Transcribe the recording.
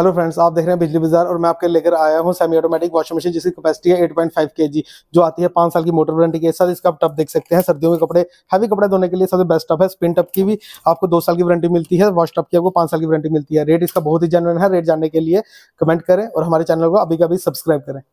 hello friends आप देख रहे हैं बिजली बाजार और मैं आपके लेकर आया हूँ सेमी ऑटोमेटिक वॉशिंग मशीन जिसकी कैपेसिटी है 8.5 पॉइंट जो आती है पांच साल की मोटर वारंटी के साथ इसका आप टप देख सकते हैं सर्दियों के कपड़े हैवी कपड़े धोने के लिए सबसे बेस्ट टप है स्पिन टप की भी आपको दो साल की वारंटी मिलती है वॉश टप की आपको पांच साल की वारंटी मिलती है रेट इसका बहुत ही जेनवन है रेट जानने के लिए कमेंट करें और हमारे चैनल को अभी का भी सब्सक्राइब करें